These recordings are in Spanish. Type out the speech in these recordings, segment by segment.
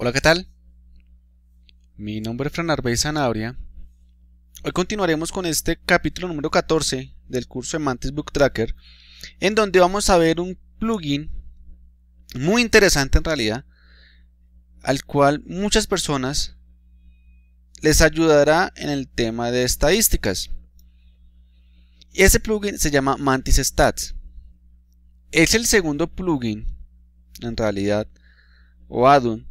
Hola, ¿qué tal? Mi nombre es Fran Arbey Sanabria. Hoy continuaremos con este capítulo número 14 del curso de Mantis Book Tracker, en donde vamos a ver un plugin muy interesante en realidad, al cual muchas personas les ayudará en el tema de estadísticas. Ese plugin se llama Mantis Stats. Es el segundo plugin, en realidad, o addon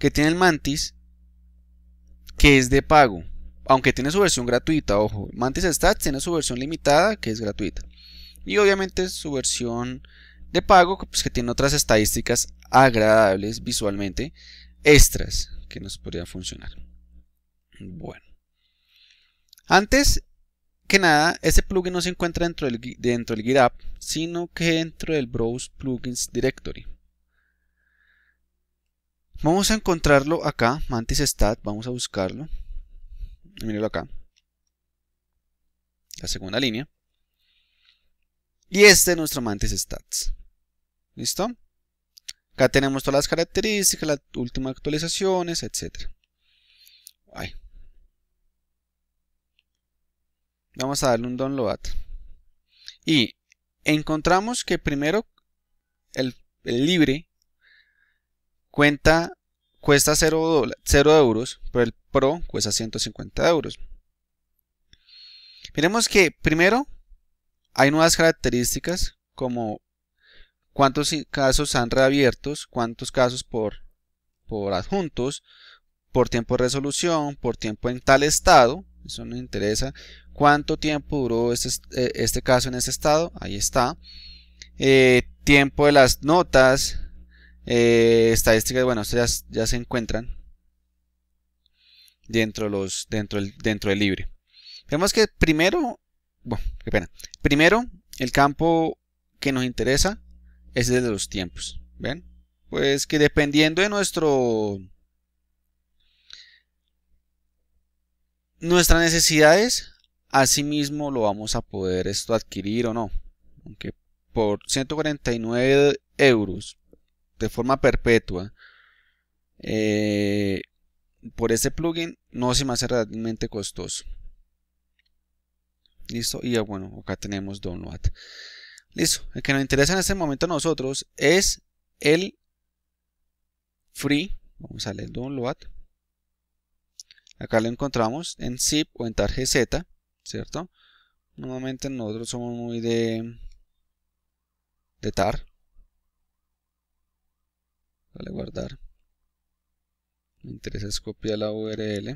que tiene el Mantis, que es de pago, aunque tiene su versión gratuita, ojo, Mantis Stats tiene su versión limitada, que es gratuita, y obviamente su versión de pago, pues que tiene otras estadísticas agradables visualmente, extras, que nos podrían funcionar. Bueno. Antes que nada, este plugin no se encuentra dentro del, dentro del GitHub, sino que dentro del Browse Plugins Directory. Vamos a encontrarlo acá, mantis stat, vamos a buscarlo. Míralo acá. La segunda línea. Y este es nuestro mantis stats. ¿Listo? Acá tenemos todas las características, las últimas actualizaciones, etc. Vamos a darle un download. Y encontramos que primero el, el libre cuenta cuesta 0, euros, pero el Pro cuesta 150 euros. Miremos que primero hay nuevas características como cuántos casos han reabiertos, cuántos casos por, por adjuntos, por tiempo de resolución, por tiempo en tal estado, eso nos interesa, cuánto tiempo duró este, eh, este caso en ese estado, ahí está, eh, tiempo de las notas, eh, estadísticas, bueno, estas ya, se encuentran dentro, los, dentro, del, dentro del libre. Vemos que primero, bueno, qué pena. Primero, el campo que nos interesa es el de los tiempos. ¿Ven? Pues que dependiendo de nuestro... Nuestras necesidades, asimismo lo vamos a poder esto adquirir o no. Aunque por 149 euros de forma perpetua eh, por ese plugin no se me hace realmente costoso. Listo, y bueno, acá tenemos Download. Listo, el que nos interesa en este momento a nosotros es el free. Vamos a leer Download. Acá lo encontramos en zip o en tar ¿cierto? Nuevamente nosotros somos muy de, de tar, Vale, guardar. Me interesa es copiar la URL.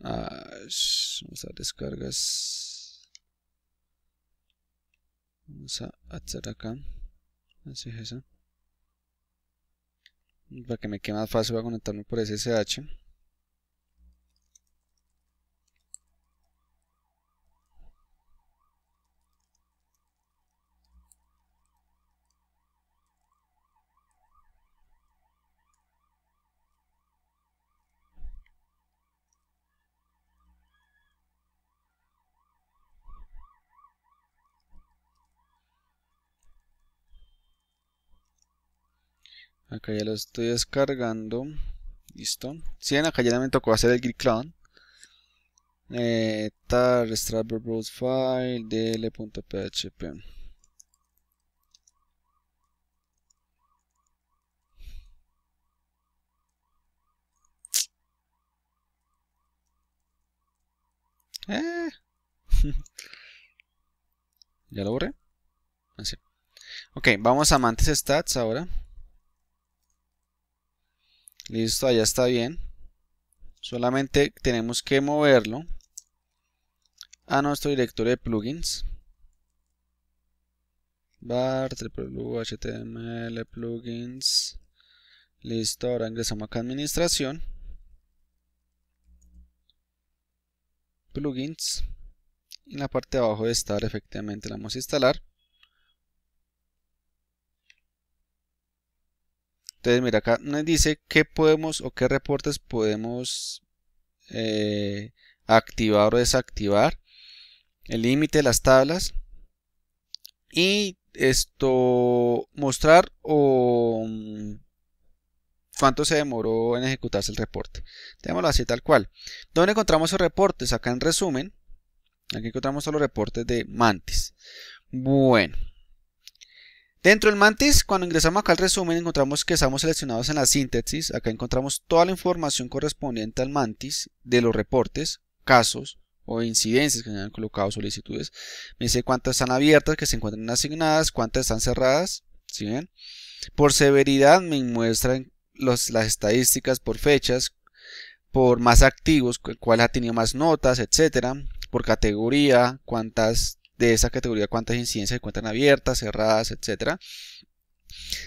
Ah, vamos a descargas. Vamos a hacer acá. Así es Para que me quede más fácil voy a conectarme por SSH. Acá ya lo estoy descargando. Listo. Si ven, acá ya me tocó hacer el grid Clone. Eh, tar browse file dl.php. Eh. ya lo borré. Así. Ah, ok, vamos a mantis stats ahora. Listo, allá está bien. Solamente tenemos que moverlo a nuestro directorio de plugins. Bar, HTML, plugins. Listo, ahora ingresamos acá a administración. Plugins. En la parte de abajo de estar efectivamente la vamos a instalar. Entonces, mira, acá nos dice qué podemos o qué reportes podemos eh, activar o desactivar. El límite, de las tablas. Y esto, mostrar o mm, cuánto se demoró en ejecutarse el reporte. tenemoslo así tal cual. ¿Dónde encontramos los reportes? Acá en resumen. Aquí encontramos todos los reportes de Mantis. Bueno. Dentro del mantis, cuando ingresamos acá al resumen, encontramos que estamos seleccionados en la síntesis. Acá encontramos toda la información correspondiente al mantis de los reportes, casos o incidencias que se han colocado solicitudes. Me dice cuántas están abiertas, que se encuentran asignadas, cuántas están cerradas. ¿si bien Por severidad me muestran las estadísticas por fechas, por más activos, cuál ha tenido más notas, etcétera, por categoría, cuántas de esa categoría, cuántas incidencias se encuentran abiertas, cerradas, etcétera.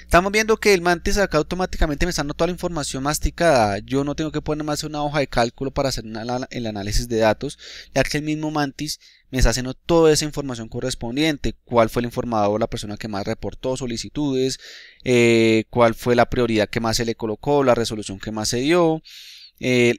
Estamos viendo que el mantis acá automáticamente me está dando toda la información masticada. Yo no tengo que poner más una hoja de cálculo para hacer el análisis de datos, ya que el mismo mantis me está haciendo toda esa información correspondiente. Cuál fue el informador, la persona que más reportó solicitudes, eh, cuál fue la prioridad que más se le colocó, la resolución que más se dio, eh,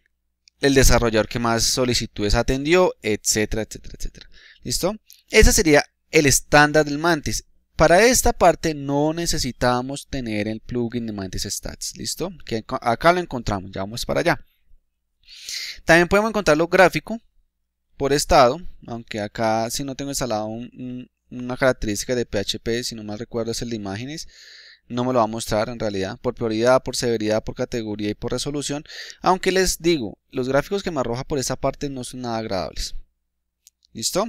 el desarrollador que más solicitudes atendió, etcétera, etcétera, etcétera. ¿Listo? Ese sería el estándar del Mantis. Para esta parte no necesitamos tener el plugin de Mantis Stats. ¿Listo? Que acá lo encontramos. Ya vamos para allá. También podemos encontrar los gráfico por estado. Aunque acá si no tengo instalado una característica de PHP, si no mal recuerdo es el de imágenes. No me lo va a mostrar en realidad. Por prioridad, por severidad, por categoría y por resolución. Aunque les digo, los gráficos que me arroja por esta parte no son nada agradables. ¿Listo?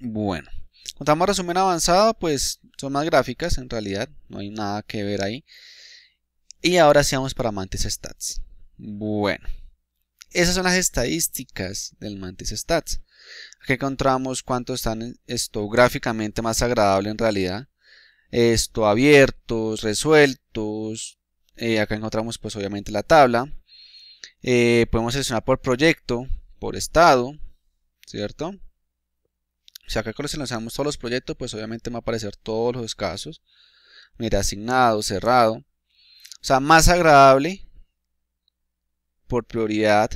Bueno, contamos resumen avanzado, pues son más gráficas en realidad, no hay nada que ver ahí. Y ahora si vamos para Mantis Stats. Bueno, esas son las estadísticas del Mantis Stats. Aquí encontramos cuánto están esto gráficamente más agradable en realidad. Esto abiertos, resueltos. Eh, acá encontramos pues obviamente la tabla. Eh, podemos seleccionar por proyecto, por estado, ¿cierto? si acá seleccionamos todos los proyectos, pues obviamente me va a aparecer todos los casos. Mira, asignado, cerrado. O sea, más agradable por prioridad.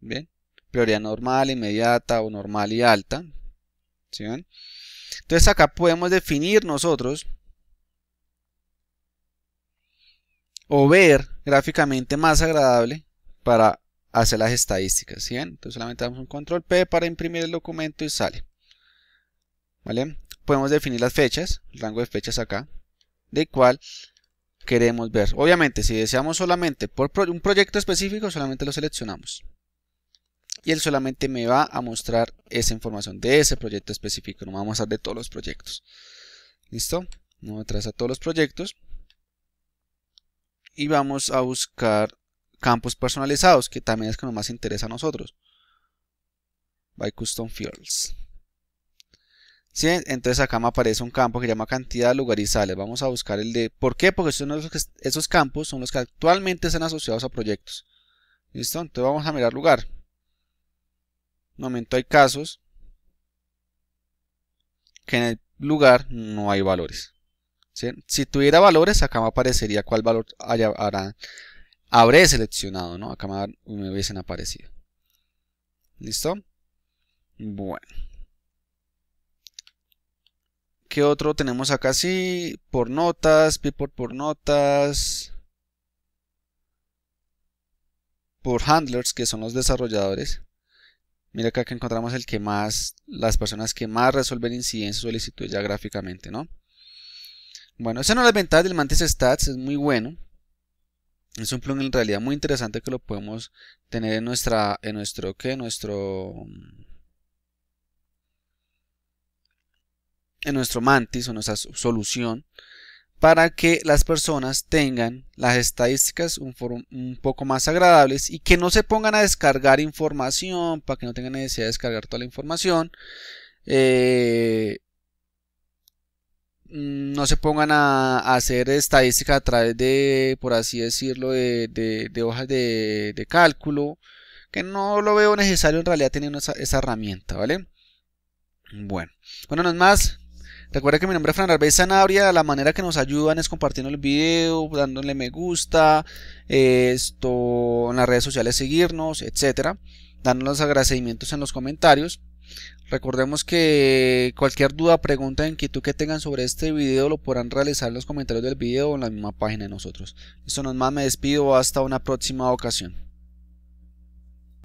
Bien, prioridad normal, inmediata o normal y alta. ¿Sí ven? Entonces acá podemos definir nosotros o ver gráficamente más agradable para hace las estadísticas. ¿sí Entonces solamente damos un control P para imprimir el documento y sale. ¿Vale? Podemos definir las fechas, el rango de fechas acá, de cuál queremos ver. Obviamente, si deseamos solamente por un proyecto específico, solamente lo seleccionamos. Y él solamente me va a mostrar esa información de ese proyecto específico, no vamos a mostrar de todos los proyectos. ¿Listo? Vamos atrás a todos los proyectos. Y vamos a buscar campos personalizados, que también es que nos más interesa a nosotros. By Custom Fields. ¿Sí? Entonces acá me aparece un campo que llama cantidad sale. Vamos a buscar el de... ¿Por qué? Porque esos campos son los que actualmente están asociados a proyectos. ¿Listo? Entonces vamos a mirar lugar. Un momento hay casos que en el lugar no hay valores. Si tuviera valores, acá me aparecería cuál valor habrá habré seleccionado, ¿no? Acá me hubiesen aparecido. ¿Listo? Bueno. ¿Qué otro tenemos acá? Sí, por notas, People por notas. Por handlers, que son los desarrolladores. Mira acá que encontramos el que más, las personas que más resuelven incidencias solicitudes ya gráficamente, ¿no? Bueno, esa no es la ventaja del Mantis Stats, es muy bueno. Es un plugin en realidad muy interesante que lo podemos tener en nuestra, en nuestro, que nuestro, mm, en nuestro mantis o nuestra solución para que las personas tengan las estadísticas un, un, poco más agradables y que no se pongan a descargar información, para que no tengan necesidad de descargar toda la información, eh, Mm, no se pongan a, hacer estadística a través de, por así decirlo, de, hojas de, cálculo, que no lo veo necesario en realidad teniendo esa, herramienta, ¿vale? Bueno, bueno, no es más. Recuerda que mi nombre es Fran Arbez Sanabria. La manera que nos ayudan es compartiendo el video, dándole me gusta, esto, en las redes sociales seguirnos, etcétera. Dándonos agradecimientos en los comentarios. Recordemos que cualquier duda, pregunta, inquietud que tengan sobre este video lo podrán realizar en los comentarios del video o en la misma página de nosotros. Esto más, me despido, hasta una próxima ocasión.